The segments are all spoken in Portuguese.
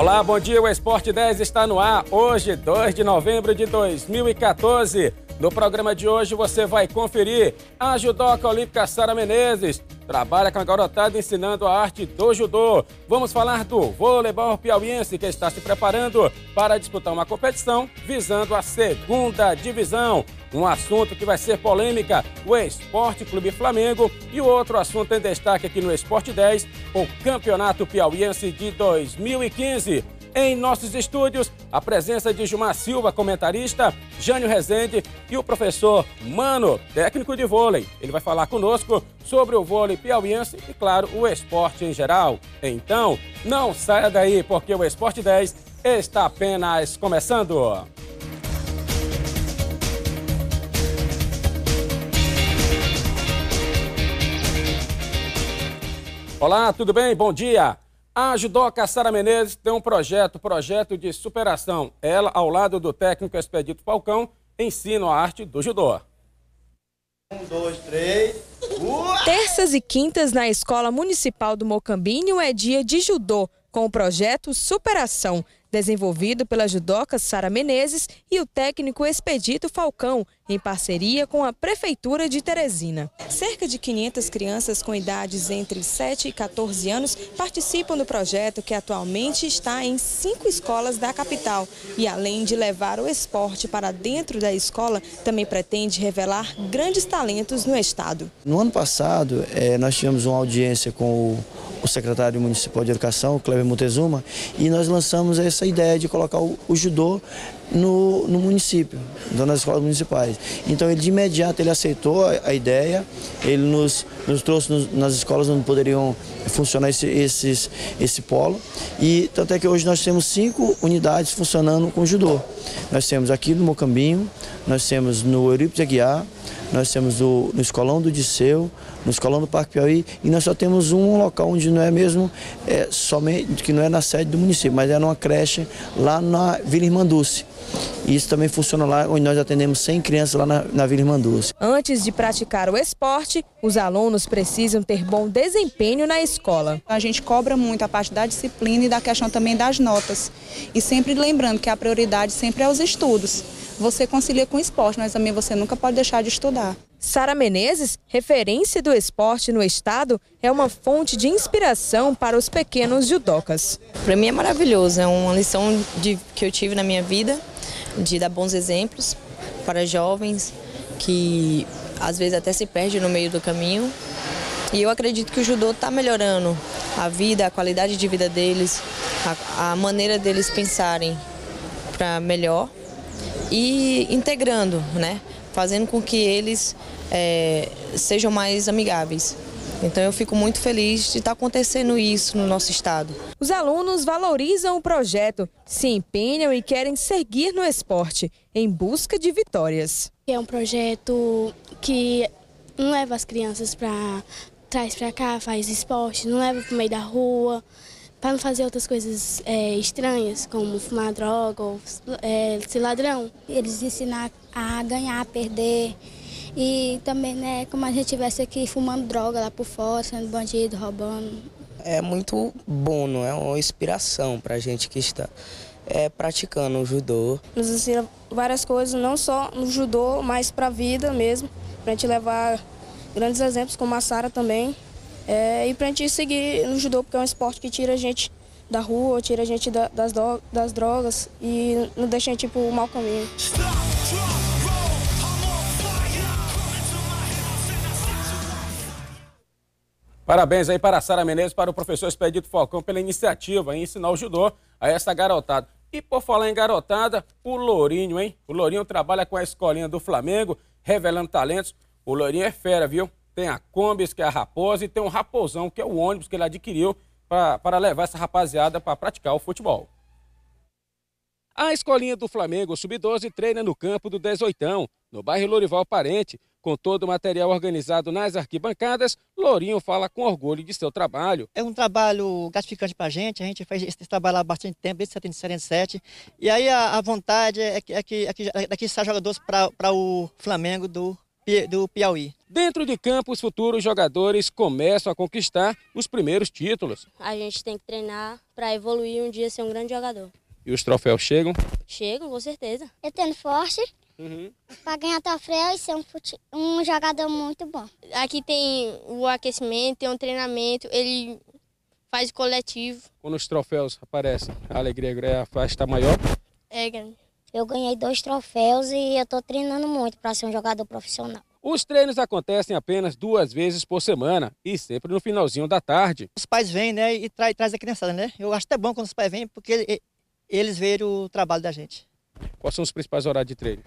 Olá, bom dia. O Esporte 10 está no ar hoje, 2 de novembro de 2014. No programa de hoje você vai conferir a judoca olímpica Sara Menezes. Trabalha com a garotada ensinando a arte do judô. Vamos falar do voleibol piauiense que está se preparando para disputar uma competição visando a segunda divisão. Um assunto que vai ser polêmica, o Esporte Clube Flamengo, e o outro assunto em destaque aqui no Esporte 10, o Campeonato Piauiense de 2015. Em nossos estúdios, a presença de Gilmar Silva, comentarista, Jânio Rezende e o professor Mano, técnico de vôlei. Ele vai falar conosco sobre o vôlei piauiense e, claro, o esporte em geral. Então, não saia daí, porque o Esporte 10 está apenas começando. Olá, tudo bem? Bom dia. A judoca Sara Menezes tem um projeto, projeto de superação. Ela, ao lado do técnico Expedito Falcão, ensina a arte do judô. Um, dois, três. Uau! Terças e quintas na Escola Municipal do Mocambinho é dia de judô, com o projeto Superação, desenvolvido pela judoca Sara Menezes e o técnico Expedito Falcão, em parceria com a Prefeitura de Teresina. Cerca de 500 crianças com idades entre 7 e 14 anos participam do projeto que atualmente está em cinco escolas da capital e além de levar o esporte para dentro da escola, também pretende revelar grandes talentos no estado. No ano passado, eh, nós tivemos uma audiência com o o secretário municipal de educação, Cleber Montezuma, e nós lançamos essa ideia de colocar o, o judô no, no município, então nas escolas municipais. Então ele de imediato ele aceitou a, a ideia, ele nos, nos trouxe nos, nas escolas onde poderiam funcionar esse, esses, esse polo e tanto é que hoje nós temos cinco unidades funcionando com judô. Nós temos aqui no Mocambinho, nós temos no Eurípides Aguiar, nós temos no, no Escolão do Disseu, no Escolão do Parque Piauí, e nós só temos um local onde não é mesmo, é, somente, que não é na sede do município, mas é numa creche lá na Vila Irmanduce isso também funciona lá onde nós atendemos 100 crianças lá na, na Vila Irmanduz. Antes de praticar o esporte, os alunos precisam ter bom desempenho na escola. A gente cobra muito a parte da disciplina e da questão também das notas. E sempre lembrando que a prioridade sempre é os estudos. Você concilia com o esporte, mas também você nunca pode deixar de estudar. Sara Menezes, referência do esporte no estado, é uma fonte de inspiração para os pequenos judocas. Para mim é maravilhoso, é uma lição de, que eu tive na minha vida de dar bons exemplos para jovens que às vezes até se perde no meio do caminho. E eu acredito que o judô está melhorando a vida, a qualidade de vida deles, a, a maneira deles pensarem para melhor e integrando, né? fazendo com que eles é, sejam mais amigáveis. Então eu fico muito feliz de estar tá acontecendo isso no nosso estado. Os alunos valorizam o projeto, se empenham e querem seguir no esporte, em busca de vitórias. É um projeto que não leva as crianças para traz para cá, faz esporte, não leva para o meio da rua, para não fazer outras coisas é, estranhas, como fumar droga ou é, ser ladrão. Eles ensinam a ganhar, a perder, e também, né, é como a gente estivesse aqui fumando droga lá por fora, sendo bandido, roubando. É muito bom, não é uma inspiração para a gente que está é, praticando o judô. Nos ensina várias coisas, não só no judô, mas para a vida mesmo, para a gente levar grandes exemplos como a Sara também. É, e para a gente seguir no judô, porque é um esporte que tira a gente da rua, tira a gente da, das, do, das drogas e não deixa a gente ir para o mau caminho. Parabéns aí para a Sara Menezes, para o professor Expedito Falcão pela iniciativa em ensinar o judô a essa garotada. E por falar em garotada, o Lourinho, hein? O Lourinho trabalha com a escolinha do Flamengo, revelando talentos. O Lourinho é fera, viu? Tem a kombis que é a raposa, e tem o um Raposão, que é o ônibus que ele adquiriu para levar essa rapaziada para praticar o futebol. A escolinha do Flamengo Sub-12 treina no campo do 18 no bairro Lorival Parente, com todo o material organizado nas arquibancadas, Lourinho fala com orgulho de seu trabalho. É um trabalho gratificante para a gente, a gente faz esse trabalho há bastante tempo, desde 77. E aí a, a vontade é que, é que, é que daqui é saia jogadores para o Flamengo do, do Piauí. Dentro de campo, os futuros jogadores começam a conquistar os primeiros títulos. A gente tem que treinar para evoluir um dia ser um grande jogador. E os troféus chegam? Chegam, com certeza. Eu tendo forte, Uhum. Para ganhar troféu e ser é um, um jogador muito bom. Aqui tem o aquecimento, tem um treinamento, ele faz coletivo. Quando os troféus aparecem, a alegria é a festa maior? É, grande. Eu ganhei dois troféus e eu estou treinando muito para ser um jogador profissional. Os treinos acontecem apenas duas vezes por semana e sempre no finalzinho da tarde. Os pais vêm, né, e tra traz a criançada, né? Eu acho até bom quando os pais vêm, porque eles veem o trabalho da gente. Quais são os principais horários de treino?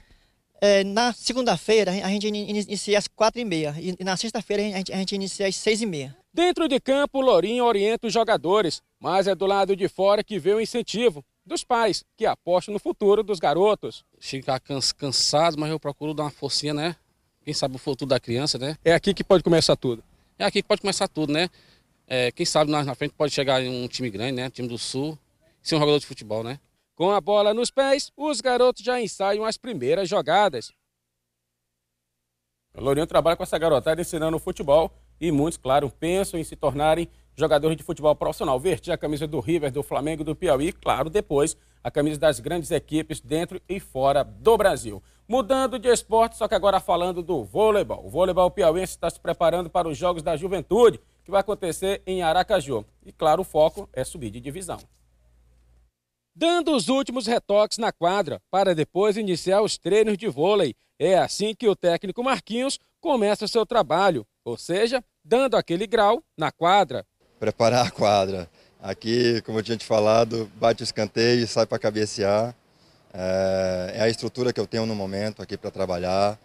É, na segunda-feira, a gente inicia às quatro e meia. E na sexta-feira, a, a gente, inicia às seis e meia. Dentro de campo, Lourinho orienta os jogadores, mas é do lado de fora que vê o incentivo dos pais, que apostam no futuro dos garotos. Fica cansado, mas eu procuro dar uma forcinha, né? Quem sabe o futuro da criança, né? É aqui que pode começar tudo. É aqui que pode começar tudo, né? É, quem sabe nós na frente pode chegar um time grande, né? Time do Sul, ser um jogador de futebol, né? Com a bola nos pés, os garotos já ensaiam as primeiras jogadas. O Lourinho trabalha com essa garotada ensinando futebol e muitos, claro, pensam em se tornarem jogadores de futebol profissional. Vestir a camisa do River, do Flamengo, do Piauí, claro, depois a camisa das grandes equipes dentro e fora do Brasil. Mudando de esporte, só que agora falando do voleibol. O voleibol piauiense está se preparando para os Jogos da Juventude, que vai acontecer em Aracaju. E claro, o foco é subir de divisão dando os últimos retoques na quadra para depois iniciar os treinos de vôlei. É assim que o técnico Marquinhos começa o seu trabalho, ou seja, dando aquele grau na quadra. Preparar a quadra. Aqui, como eu tinha te falado, bate o escanteio e sai para cabecear. É, é a estrutura que eu tenho no momento aqui para trabalhar.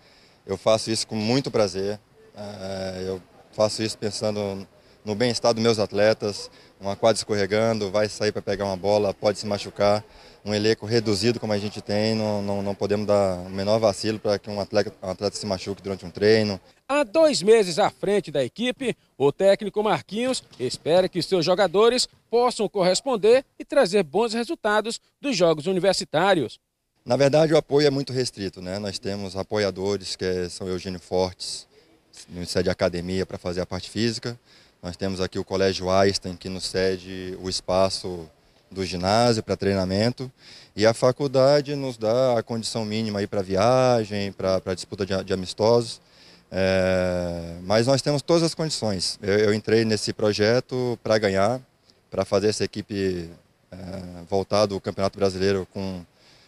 Eu faço isso com muito prazer. É, eu faço isso pensando no bem-estar dos meus atletas. Uma quadra escorregando, vai sair para pegar uma bola, pode se machucar. Um elenco reduzido como a gente tem, não, não, não podemos dar o menor vacilo para que um atleta, um atleta se machuque durante um treino. Há dois meses à frente da equipe, o técnico Marquinhos espera que seus jogadores possam corresponder e trazer bons resultados dos Jogos Universitários. Na verdade, o apoio é muito restrito, né? Nós temos apoiadores que é, são Eugênio Fortes, no sede academia para fazer a parte física. Nós temos aqui o Colégio Einstein, que nos cede o espaço do ginásio para treinamento e a faculdade nos dá a condição mínima para viagem, para disputa de, de amistosos. É, mas nós temos todas as condições. Eu, eu entrei nesse projeto para ganhar, para fazer essa equipe é, voltar do Campeonato Brasileiro com,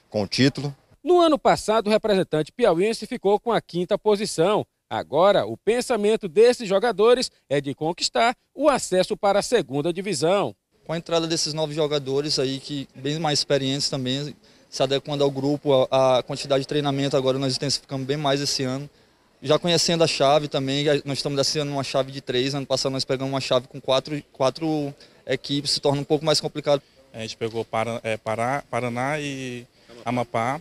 com o título. No ano passado, o representante piauiense ficou com a quinta posição Agora, o pensamento desses jogadores é de conquistar o acesso para a segunda divisão. Com a entrada desses novos jogadores aí, que bem mais experientes também, se adequando ao grupo, a, quantidade de treinamento agora nós intensificamos bem mais esse ano. Já conhecendo a chave também, nós estamos descendo uma chave de três, ano passado nós pegamos uma chave com quatro, quatro equipes, se torna um pouco mais complicado. A gente pegou é, Paraná e Amapá.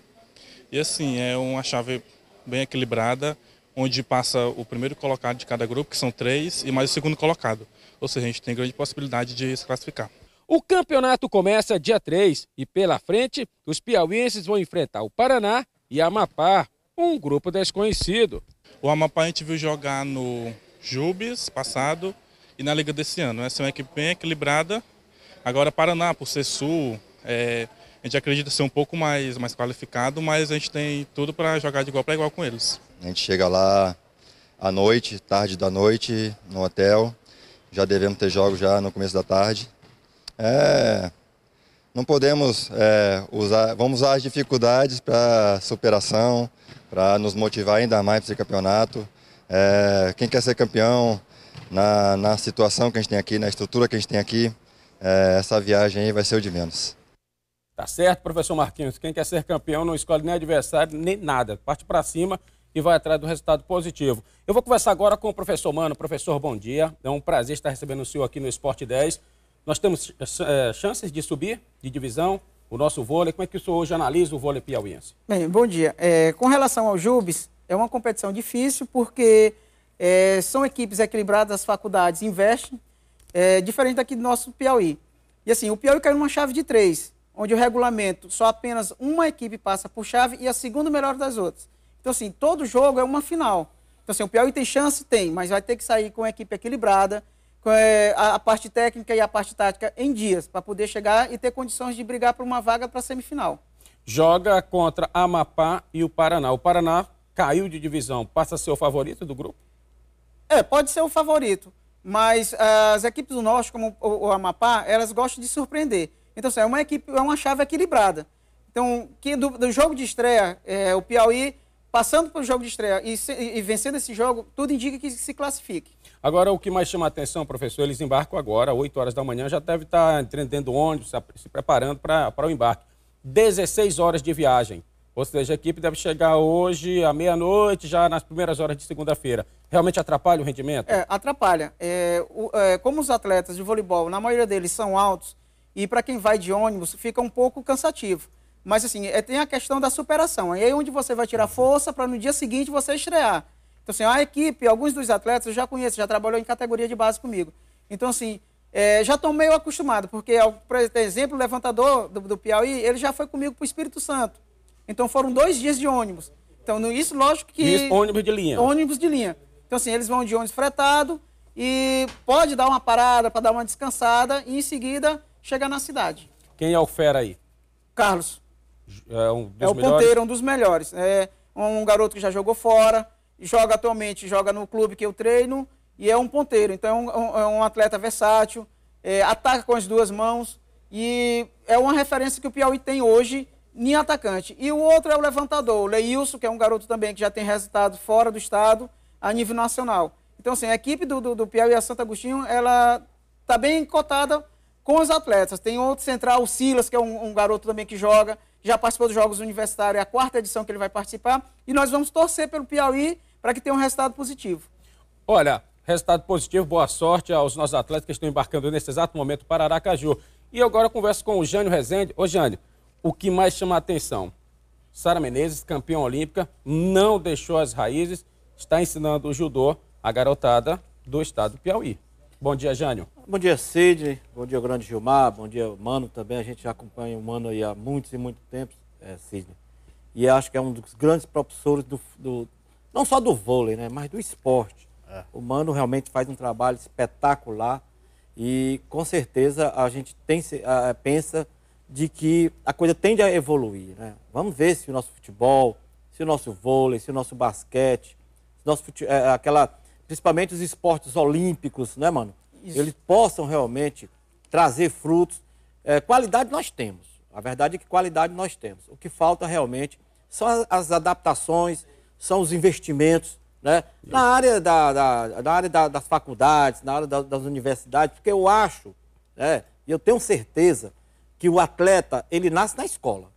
E assim, é uma chave bem equilibrada onde passa o primeiro colocado de cada grupo, que são três, e mais o segundo colocado. Ou seja, a gente tem grande possibilidade de se classificar. O campeonato começa dia 3 e pela frente os piauienses vão enfrentar o Paraná e Amapá, um grupo desconhecido. O Amapá a gente viu jogar no Jubes passado e na Liga desse ano. Né? Essa é uma equipe bem equilibrada. Agora Paraná, por ser sul, é, a gente acredita ser um pouco mais, mais qualificado, mas a gente tem tudo para jogar de igual para igual com eles. A gente chega lá à noite, tarde da noite, no hotel. Já devemos ter jogos já no começo da tarde. É, não podemos é, usar, vamos usar as dificuldades para superação, para nos motivar ainda mais para esse campeonato. É, quem quer ser campeão, na, na situação que a gente tem aqui, na estrutura que a gente tem aqui, é, essa viagem aí vai ser o de menos. Tá certo, professor Marquinhos. Quem quer ser campeão não escolhe nem adversário, nem nada. Parte para cima e vai atrás do resultado positivo. Eu vou conversar agora com o professor Mano. Professor, bom dia. É um prazer estar recebendo o senhor aqui no Esporte 10. Nós temos é, chances de subir de divisão, o nosso vôlei. Como é que o senhor hoje analisa o vôlei piauiense? Bem, bom dia. É, com relação ao Jubes, é uma competição difícil porque é, são equipes equilibradas, as faculdades investem, diferente daqui do nosso Piauí. E assim, o Piauí caiu numa chave de três, onde o regulamento só apenas uma equipe passa por chave e a segunda melhor das outras. Então, assim, todo jogo é uma final. Então, assim, o Piauí tem chance? Tem, mas vai ter que sair com a equipe equilibrada, com é, a, a parte técnica e a parte tática em dias, para poder chegar e ter condições de brigar por uma vaga para a semifinal. Joga contra Amapá e o Paraná. O Paraná caiu de divisão, passa a ser o favorito do grupo? É, pode ser o favorito, mas ah, as equipes do Norte, como o, o Amapá, elas gostam de surpreender. Então, assim, é uma equipe, é uma chave equilibrada. Então, que do, do jogo de estreia, é, o Piauí passando para o jogo de estreia e, e, vencendo esse jogo, tudo indica que se classifique. Agora, o que mais chama a atenção, professor, eles embarcam agora, 8 horas da manhã, já deve estar tá entrando dentro do ônibus, se preparando para o embarque. 16 horas de viagem. Ou seja, a equipe deve chegar hoje à meia-noite, já nas primeiras horas de segunda-feira. Realmente atrapalha o rendimento? É, atrapalha. É, o, é, como os atletas de voleibol, na maioria deles são altos, e para quem vai de ônibus, fica um pouco cansativo. Mas assim, é, tem a questão da superação. Aí aí é onde você vai tirar uhum. força para no dia seguinte você estrear. Então, assim, a equipe, alguns dos atletas eu já conheço, já trabalhou em categoria de base comigo. Então, assim, é, já estou meio acostumado, porque, por exemplo, o levantador do, do Piauí, ele já foi comigo para o Espírito Santo. Então foram dois dias de ônibus. Então, isso, lógico que. Isso, ônibus de linha. Ônibus de linha. Então, assim, eles vão de ônibus fretado e pode dar uma parada para dar uma descansada e em seguida chegar na cidade. Quem é o fera aí? Carlos. É, um é o melhores. ponteiro, um dos melhores. É um garoto que já jogou fora, joga atualmente, joga no clube que eu treino, e é um ponteiro. Então é um, é um atleta versátil, é, ataca com as duas mãos, e é uma referência que o Piauí tem hoje em atacante. E o outro é o levantador, o Leilson, que é um garoto também que já tem resultado fora do estado, a nível nacional. Então, assim, a equipe do, do, do Piauí a Santo Agostinho, ela está bem cotada com os atletas. Tem outro central, o Silas, que é um, um garoto também que joga já participou dos Jogos Universitários, é a quarta edição que ele vai participar. E nós vamos torcer pelo Piauí para que tenha um resultado positivo. Olha, resultado positivo, boa sorte aos nossos atletas que estão embarcando nesse exato momento para Aracaju. E agora eu converso com o Jânio Rezende. Ô Jânio, o que mais chama a atenção? Sara Menezes, campeã olímpica, não deixou as raízes, está ensinando o judô à garotada do estado do Piauí. Bom dia, Jânio. Bom dia, Sidney. Bom dia, grande Gilmar. Bom dia, Mano também. A gente já acompanha o Mano aí há muitos e muito tempo, é, Sidney. E acho que é um dos grandes professores do, do, não só do vôlei, né, mas do esporte. É. O Mano realmente faz um trabalho espetacular e com certeza a gente tem, pensa de que a coisa tende a evoluir. Né? Vamos ver se o nosso futebol, se o nosso vôlei, se o nosso basquete, se nosso fute, é, aquela principalmente os esportes olímpicos, né, mano? Isso. Eles possam realmente trazer frutos. É, qualidade nós temos. A verdade é que qualidade nós temos. O que falta realmente são as adaptações, são os investimentos, né? Na área, da, da na área da, das faculdades, na área da, das universidades, porque eu acho, né, e eu tenho certeza, que o atleta, ele nasce na escola.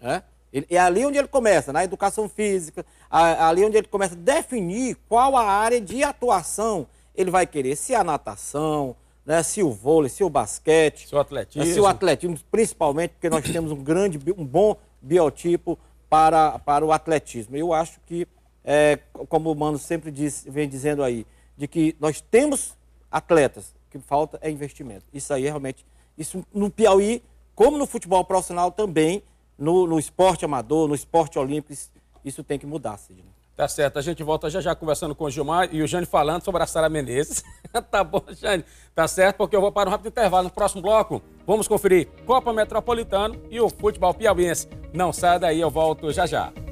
Né? Ele, é ali onde ele começa, na educação física, a, ali onde ele começa a definir qual a área de atuação ele vai querer. Se a natação, né, se o vôlei, se o basquete. Se o atletismo. Né, se o atletismo, principalmente, porque nós temos um grande, um bom biotipo para, para o atletismo. Eu acho que, é, como o Mano sempre diz, vem dizendo aí, de que nós temos atletas, o que falta é investimento. Isso aí realmente, isso no Piauí, como no futebol profissional também, no, no esporte amador, no esporte olímpico, isso tem que mudar, Sidney. Tá certo, a gente volta já já conversando com o Gilmar e o Jane falando sobre a Sara Menezes. tá bom, Jane? Tá certo, porque eu vou para um rápido intervalo. No próximo bloco, vamos conferir Copa Metropolitana e o futebol piauiense. Não saia daí, eu volto já já.